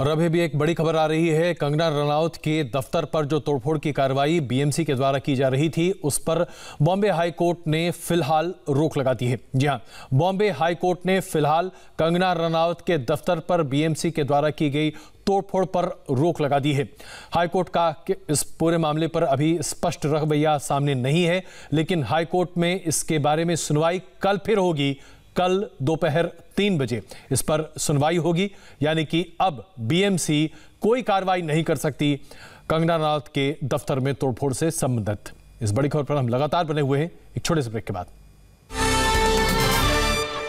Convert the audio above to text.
और अभी भी एक बड़ी खबर आ रही है कंगना रनौत के दफ्तर पर जो तोड़फोड़ की कार्रवाई बीएमसी के द्वारा की जा रही थी उस पर बॉम्बे हाई कोर्ट ने फिलहाल रोक लगा दी है जी हां बॉम्बे हाई कोर्ट ने फिलहाल कंगना रनौत के दफ्तर पर बीएमसी के द्वारा की गई तोड़फोड़ पर रोक लगा दी है हाईकोर्ट का इस पूरे मामले पर अभी स्पष्ट रवैया सामने नहीं है लेकिन हाईकोर्ट में इसके बारे में सुनवाई कल फिर होगी कल दोपहर तीन बजे इस पर सुनवाई होगी यानी कि अब बीएमसी कोई कार्रवाई नहीं कर सकती कंगना राउत के दफ्तर में तोड़फोड़ से संबंधित इस बड़ी खबर पर हम लगातार बने हुए हैं एक छोटे से ब्रेक के बाद